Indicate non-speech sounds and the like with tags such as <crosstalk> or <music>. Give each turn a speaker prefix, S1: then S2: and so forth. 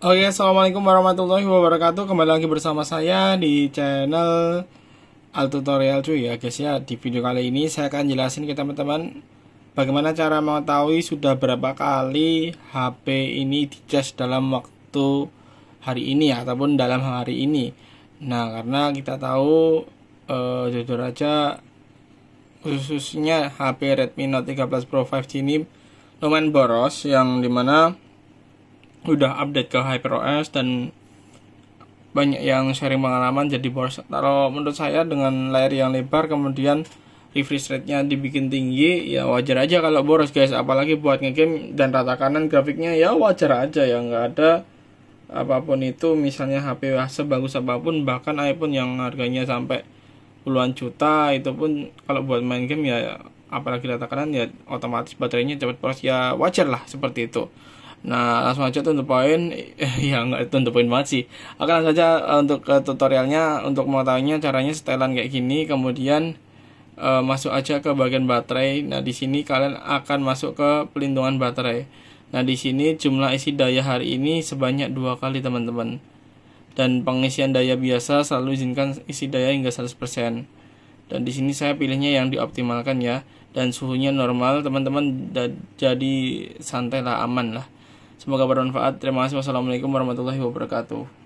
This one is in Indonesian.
S1: Oke, Assalamualaikum warahmatullahi wabarakatuh Kembali lagi bersama saya di channel Al Tutorial cuy ya guys ya Di video kali ini saya akan jelasin ke teman-teman Bagaimana cara mengetahui sudah berapa kali HP ini dicas dalam waktu hari ini ya, Ataupun dalam hari ini Nah karena kita tahu eh, jujur aja Khususnya HP Redmi Note 13 Pro 5G ini lumayan boros Yang dimana udah update ke HyperOS dan banyak yang sharing pengalaman jadi boros kalau menurut saya dengan layar yang lebar kemudian refresh rate-nya dibikin tinggi ya wajar aja kalau boros guys apalagi buat ngegame dan rata kanan grafiknya ya wajar aja ya nggak ada apapun itu misalnya HP sebagus apapun bahkan iPhone yang harganya sampai puluhan juta itu pun kalau buat main game ya apalagi rata kanan ya otomatis baterainya cepat boros ya wajar lah seperti itu Nah, langsung aja to poin point, <laughs> eh, ya nggak to the point banget sih. Akan langsung aja eh, untuk ke tutorialnya, untuk mengetahuinya caranya setelan kayak gini, kemudian uh, masuk aja ke bagian baterai. Nah, di sini kalian akan masuk ke pelindungan baterai. Nah, di sini jumlah isi daya hari ini sebanyak dua kali teman-teman. Dan pengisian daya biasa selalu izinkan isi daya hingga 100%. Dan di sini saya pilihnya yang dioptimalkan ya. Dan suhunya normal, teman-teman jadi santai lah, aman lah Semoga bermanfaat. Terima kasih. Wassalamualaikum warahmatullahi wabarakatuh.